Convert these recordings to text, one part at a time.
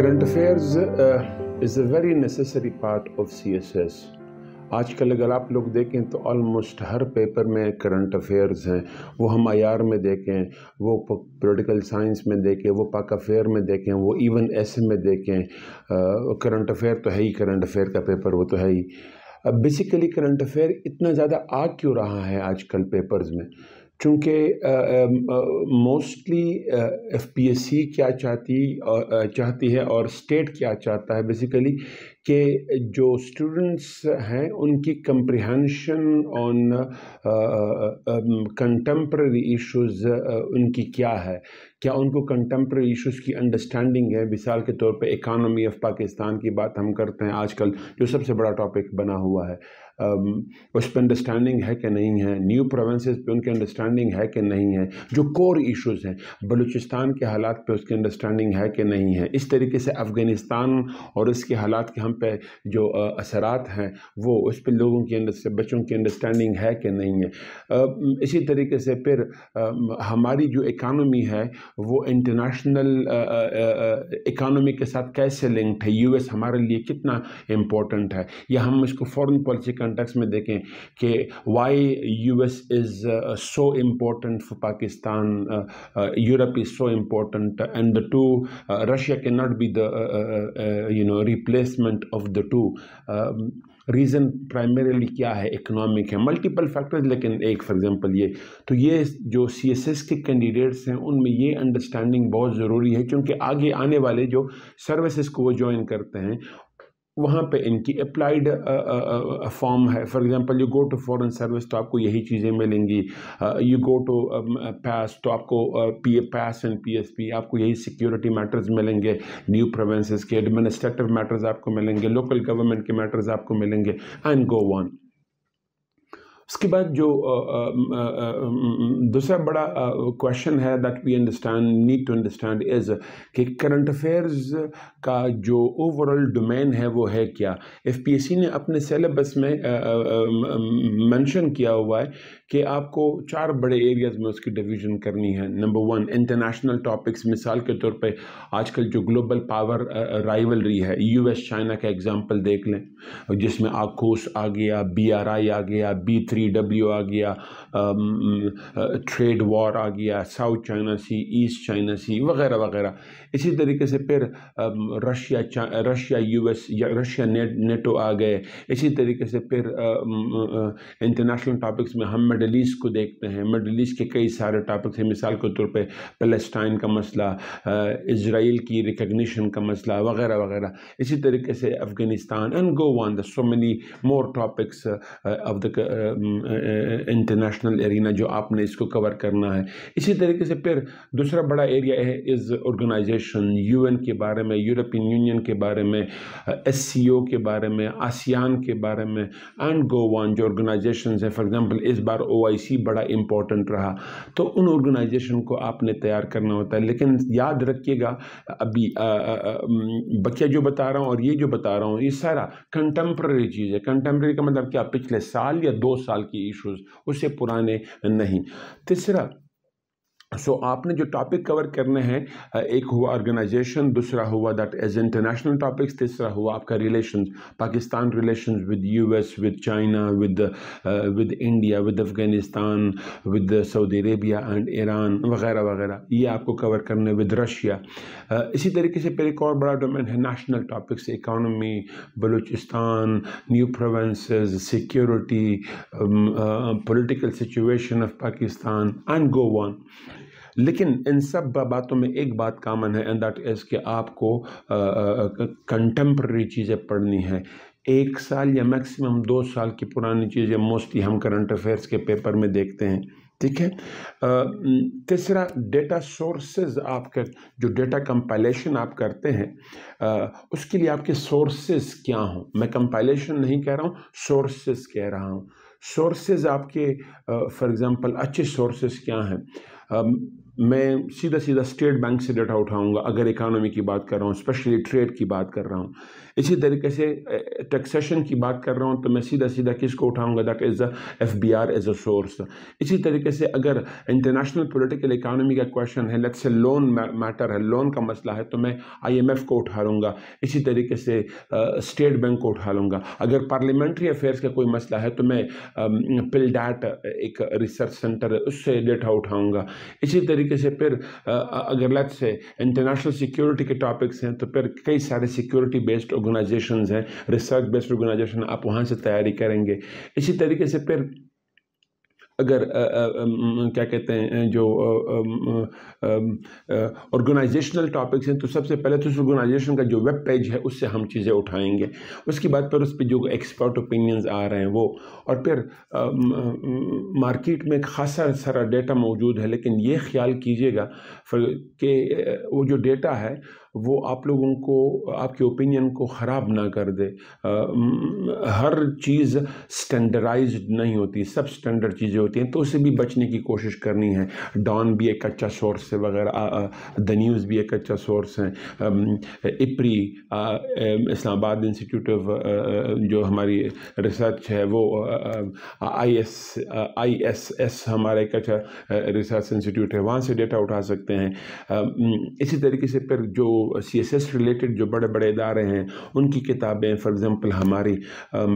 current affairs is a very necessary part of C S S आजकल अगर आप लोग देखें तो ऑलमोस्ट हर पेपर में करंट अफेयर्स हैं वो हम आई आर में देखें वो पोलिटिकल साइंस में देखें वो पाक अफेयर में देखें वो इवन एस एम में देखें करंट uh, अफेयर तो है ही करंट अफेयर का पेपर वो तो है ही बेसिकली करंट अफेयर इतना ज़्यादा आ क्यों रहा है आजकल पेपर्स में चूँकि mostly F P S C क्या चाहती चाहती है और स्टेट क्या चाहता है बेसिकली कि जो स्टूडेंट्स हैं उनकी कंप्रिहेंशन ऑन कंटेम्प्रेरी इश्यूज उनकी क्या है क्या उनको कंटेम्प्रेरी इश्यूज़ की अंडरस्टैंडिंग है मिसाल के तौर पे इकानमी ऑफ पाकिस्तान की बात हम करते हैं आजकल जो सबसे बड़ा टॉपिक बना हुआ है उस पर अंडरस्टैंडिंग है कि नहीं है न्यू प्रोविंस पे उनकी अंडरस्टैंडिंग है कि नहीं है जो कोर इश्यूज़ हैं बलूचिस्तान के हालात पे उसकी अंडरस्टैंडिंग है कि नहीं है इस तरीके से अफ़गानिस्तान और इसके हालात के हम हम पे जो असरात हैं वो उस पर लोगों की बच्चों की अंडरस्टैंडिंग है कि नहीं है इसी तरीके से फिर हमारी जो इकानमी है वो इंटरनेशनल इकानमी के साथ कैसे लिंक्ड है यूएस हमारे लिए कितना इम्पोर्टेंट है या हम इसको फॉरेन पॉलिसी कंटेक्स में देखें कि why US is so important for Pakistan Europe is so important and the two Russia can not be the you know replacement different of the two reason primarily क्या है economic है multiple factors लेकिन एक for example ये तो ये जो C S S के कैंडिडेट्स हैं उनमें ये अंडरस्टैंडिंग बहुत ज़रूरी है क्योंकि आगे आने वाले जो सर्विसेज को वो ज्वाइन करते हैं वहाँ पे इनकी अप्लाइड फॉर्म है for example you go to foreign service तो आपको यही चीज़ें मिलेंगी यू गो टू पास तो आपको पी पैस एंड पी आपको यही सिक्योरिटी मैटर्स मिलेंगे न्यू प्रोविंसेस के एडमिनिस्ट्रेटिव मैटर्स आपको मिलेंगे लोकल गवर्नमेंट के मैटर्स आपको मिलेंगे एंड गो वन उसके बाद जो दूसरा बड़ा क्वेश्चन है that we understand need to understand is कि करंट अफेयर्स का जो ओवरऑल डोमेन है वो है क्या एफ पी एस सी ने अपने सेलेबस में मेंशन किया हुआ है कि आपको चार बड़े एरियाज़ में उसकी डिवीजन करनी है नंबर वन इंटरनेशनल टॉपिक्स मिसाल के तौर पर आजकल जो ग्लोबल पावर राइवलरी है यू चाइना का एग्ज़ाम्पल देख लें जिसमें आकोस आ गया बी आ गया बी थ्री थ्री डब्ल्यू आ गया ट्रेड वॉर आ गया South China Sea East China Sea वगैरह वगैरह इसी तरीके से फिर रशिया रशिया यूएस या रशिया नेटो आ गए इसी तरीके से फिर इंटरनेशनल टॉपिक्स में हम मिडल ईस्ट को देखते हैं मिडल ईस्ट के कई सारे टॉपिक्स हैं मिसाल के तौर पर पेलस्टाइन का मसला इसराइल की रिकगनीशन का मसला वगैरह वगैरह इसी तरीके से Afghanistan and go on so many more topics of the international arena जो आपने इसको कवर करना है इसी तरीके से फिर दूसरा बड़ा एरिया है इस ऑर्गेनाइजेशन यूएन के बारे में यूरोपियन यूनियन के बारे में एससीओ के बारे में आसियान के बारे में एंड गोवान जो ऑर्गेनाइजेशन है फॉर एग्ज़ाम्पल इस बार ओआईसी बड़ा इंपॉर्टेंट रहा तो उन ऑर्गेनाइजेशन को आपने तैयार करना होता है लेकिन याद रखिएगा अभी बकिया जो बता रहा हूँ और ये जो बता रहा हूँ ये सारा कंटेम्प्रेरी चीज़ है कंटेम्प्रेरी का मतलब क्या पिछले साल या दो साल साल की इशूज़ उससे पुराने नहीं तीसरा सो so, आपने जो टॉपिक कवर करने हैं एक हुआ ऑर्गेनाइजेशन दूसरा हुआ दैट एज इंटरनेशनल टॉपिक्स तीसरा हुआ आपका relation Pakistan relation with US with China with with India with Afghanistan with Saudi Arabia and Iran वगैरह वगैरह ये आपको कवर करने विद रशिया इसी तरीके से फिर एक और बड़ा डोमेन है national topics economy Balochistan new province security political situation of Pakistan and governance लेकिन इन सब बातों में एक बात कामन है एंड दैट इज़ कि आपको कंटेम्प्रेरी चीज़ें पढ़नी है एक साल या मैक्सिमम दो साल की पुरानी चीज़ें मोस्टली हम करंट अफेयर्स के पेपर में देखते हैं ठीक है तीसरा डेटा सोर्सेज आपके जो डेटा कंपाइलेशन आप करते हैं आ, उसके लिए आपके सोर्सेज क्या हों मैं कंपाइलेशन नहीं कह रहा हूँ सोर्सेज कह रहा हूँ सोर्सेज आपके फॉर एग्जांपल अच्छे सोर्सेज क्या हैं मैं सीधा सीधा स्टेट बैंक से डाटा उठाऊंगा अगर इकानमी की बात कर रहा हूँ स्पेशली ट्रेड की बात कर रहा हूँ इसी तरीके से टैक्सेशन की बात कर रहा हूँ तो मैं सीधा सीधा किसको उठाऊंगा that is the F B R as a source इसी तरीके से अगर इंटरनेशनल पोलिटिकल इकानमी का क्वेश्चन है लेट्स से लोन मैटर है लोन का मसला है तो मैं आई एम एफ़ को उठा लूँगा इसी तरीके से स्टेट बैंक को उठा लूँगा अगर पार्लियामेंट्री अफेयर्स का कोई मसला है तो मैं पिल डैट एक रिसर्च सेंटर है उससे डेटा उठाऊँगा इसी तरीके से फिर अगर लत से इंटरनेशनल सिक्योरिटी के टॉपिक्स हैं तो फिर कई सारे सिक्योरिटी बेस्ड ऑर्गेनाइजेशन हैं रिसर्च बेस्ड ऑर्गेनाइजेशन आप वहाँ से तैयारी करेंगे इसी तरीके से फिर अगर क्या कहते हैं जो ऑर्गेनाइजेशनल टॉपिक्स हैं तो सबसे पहले तो उस ऑर्गेनाइजेशन का जो वेब पेज है उससे हम चीज़ें उठाएंगे उसके बाद फिर उस पर जो एक्सपर्ट ओपिनियंस आ रहे हैं वो और फिर मार्केट में खासा सारा डेटा मौजूद है लेकिन ये ख्याल कीजिएगा कि वो जो डेटा है वो आप लोगों को आपके ओपिनियन को ख़राब ना कर दे आ, हर चीज़ स्टैंडर्डाइज नहीं होती सब स्टैंडर्ड चीज़ें होती हैं तो उसे भी बचने की कोशिश करनी है डॉन भी एक अच्छा सोर्स है वगैरह द न्यूज़ भी एक अच्छा सोर्स है इपरी इस्लामाबाद इंस्टीट्यूट ऑफ जो हमारी रिसर्च है वो I S I S S हमारा एक अच्छा रिसर्च इंस्टीट्यूट है वहाँ से डेटा उठा सकते हैं इसी तरीके से फिर जो सी एस एस रिलेटेड जो बड़े बड़े इदारे हैं उनकी किताबें फॉर एग्ज़ाम्पल हमारी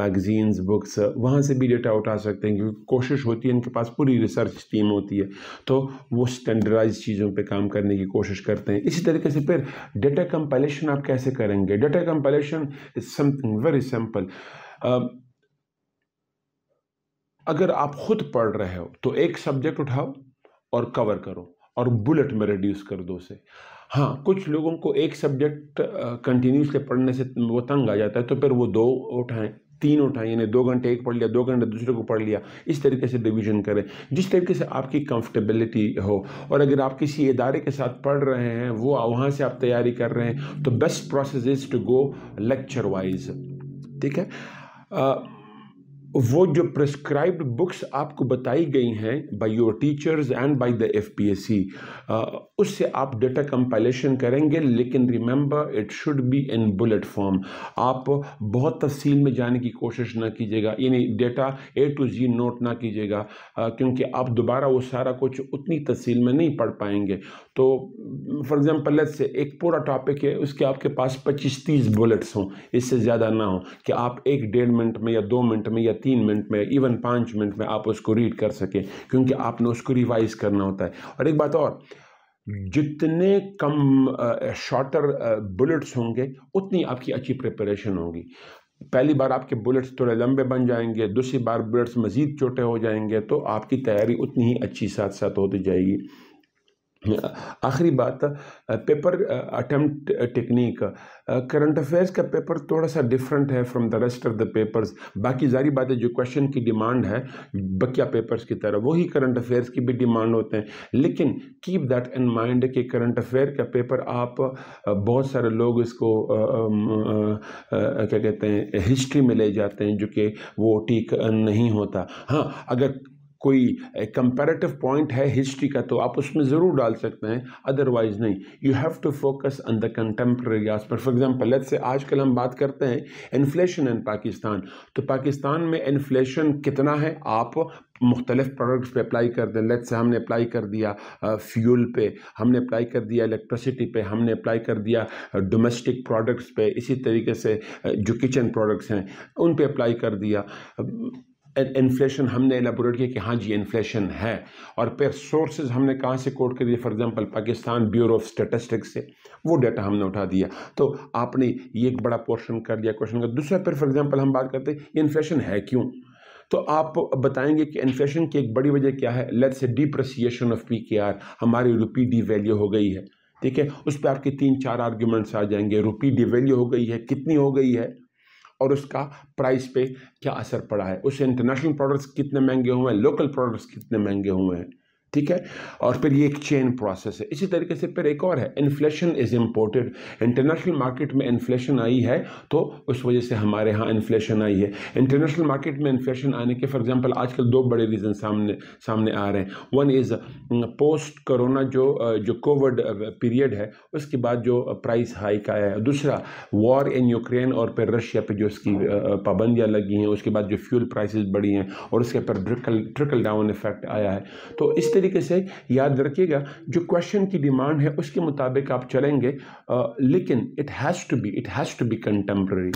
मैगज़ीन्स बुक्स वहाँ से भी डेटा उठा सकते हैं क्योंकि कोशिश होती है इनके पास पूरी रिसर्च टीम होती है तो वो स्टैंडर्डाइज चीज़ों पर काम करने की कोशिश करते हैं इसी तरीके से फिर डेटा कंपाइलेशन आप कैसे करेंगे data compilation is something very simple अगर आप खुद पढ़ रहे हो तो एक सब्जेक्ट उठाओ और कवर करो और बुलेट में रिड्यूस कर दो से हाँ कुछ लोगों को एक सब्जेक्ट कंटिन्यूसली पढ़ने से वो तंग आ जाता है तो फिर वो दो उठाएं तीन उठाएं यानी दो घंटे एक पढ़ लिया दो घंटे दूसरे को पढ़ लिया इस तरीके से डिवीजन करें जिस तरीके से आपकी कंफर्टेबिलिटी हो और अगर आप किसी इदारे के साथ पढ़ रहे हैं वो वहाँ से आप तैयारी कर रहे हैं तो best process is to go lecture wise ठीक है वो जो प्रिस्क्राइब्ड बुक्स आपको बताई गई हैं by your teachers and by the FPSC उससे आप डेटा कंपाइलेशन करेंगे लेकिन remember it should be in bullet form आप बहुत तफसील में जाने की कोशिश ना कीजिएगा यानी data A to Z note ना कीजिएगा क्योंकि आप दोबारा वो सारा कुछ उतनी तफसील में नहीं पढ़ पाएंगे तो फॉर एग्ज़ाम्पल लेट्स से एक पूरा टॉपिक है उसके आपके पास पच्चीस तीस बुलेट्स हों इससे ज़्यादा ना हो कि आप एक डेढ़ मिनट में या दो मिनट में या तीन मिनट में इवन पाँच मिनट में आप उसको रीड कर सकें क्योंकि आपने उसको रिवाइज़ करना होता है और एक बात और जितने कम शॉर्टर बुलेट्स होंगे उतनी आपकी अच्छी प्रिपरेशन होगी पहली बार आपके बुलेट्स थोड़े लंबे बन जाएंगे दूसरी बार बुलेट्स मज़ीद छोटे हो जाएंगे तो आपकी तैयारी उतनी ही अच्छी साथ साथ होती जाएगी आखिरी बात paper attempt technique current affairs का पेपर थोड़ा सा डिफरेंट है from the rest of the papers बाकी जारी बात है जो क्वेश्चन की डिमांड है बकिया पेपर्स की तरह वही करंट अफेयर्स की भी डिमांड होते हैं लेकिन कीप दैट इन माइंड कि करंट अफेयर का पेपर आप बहुत सारे लोग इसको क्या कहते हैं हिस्ट्री में ले जाते हैं जो कि वो ठीक नहीं होता हाँ अगर कोई कंपेरेटिव पॉइंट है हिस्ट्री का तो आप उसमें ज़रूर डाल सकते हैं अदरवाइज़ नहीं you have to focus on the contemporary पर फॉर एग्ज़ाम्पल लेट से आजकल हम बात करते हैं इन्फ्लेशन इन पाकिस्तान तो पाकिस्तान में इन्फ्लेशन कितना है आप मुख्तलिफ प्रोडक्ट्स पे अप्लाई कर दें लेट से हमने अप्लाई कर दिया फ्यूल पे हमने अप्लाई कर दिया इलेक्ट्रिसिटी पे हमने अप्लाई कर दिया डोमेस्टिक प्रोडक्ट्स पे इसी तरीके से जो किचन प्रोडक्ट्स हैं उन पे अप्लाई कर दिया इन्फ्लेशन हमने एलाबोरेट किया कि हाँ जी इन्फ्लेशन है और फिर सोर्सेज हमने कहाँ से कोट कर दिए for example Pakistan bureau of statistics से वो डाटा हमने उठा दिया तो आपने ये एक बड़ा पोर्शन कर दिया क्वेश्चन का दूसरा फिर फॉर एग्जांपल हम बात करते हैं इन्फ्लेशन है क्यों तो आप बताएंगे कि इन्फ्लेशन की एक बड़ी वजह क्या है let's say depreciation of P K R हमारी रुपी डी वैल्यू हो गई है ठीक है उस पर आपके तीन चार आर्ग्यूमेंट्स आ जाएंगे रुपी डी वैल्यू हो गई है कितनी हो गई है और उसका प्राइस पे क्या असर पड़ा है उस इंटरनेशनल प्रोडक्ट्स कितने महंगे हुए हैं लोकल प्रोडक्ट्स कितने महंगे हुए हैं ठीक है और फिर ये एक चेन प्रोसेस है इसी तरीके से फिर एक और है inflation is imported international market में इन्फ्लेशन आई है तो उस वजह से हमारे यहाँ इन्फ्लेशन आई है इंटरनेशनल मार्केट में इन्फ्लेशन आने के फॉर एग्जांपल आजकल दो बड़े रीज़न सामने सामने आ रहे हैं वन इज़ पोस्ट कोरोना जो जो कोविड पीरियड है उसके बाद जो प्राइस हाइक आया है दूसरा वॉर इन यूक्रेन और फिर रशिया पर जो उसकी पाबंदियाँ लगी हैं उसके बाद जो फ्यूल प्राइस बढ़ी हैं और उसके ऊपर ट्रिकल ट्रिकल डाउन इफेक्ट आया है तो इस तरीके तरीके से याद रखिएगा जो क्वेश्चन की डिमांड है उसके मुताबिक आप चलेंगे लेकिन it has to be it has to be contemporary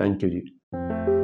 thank you ji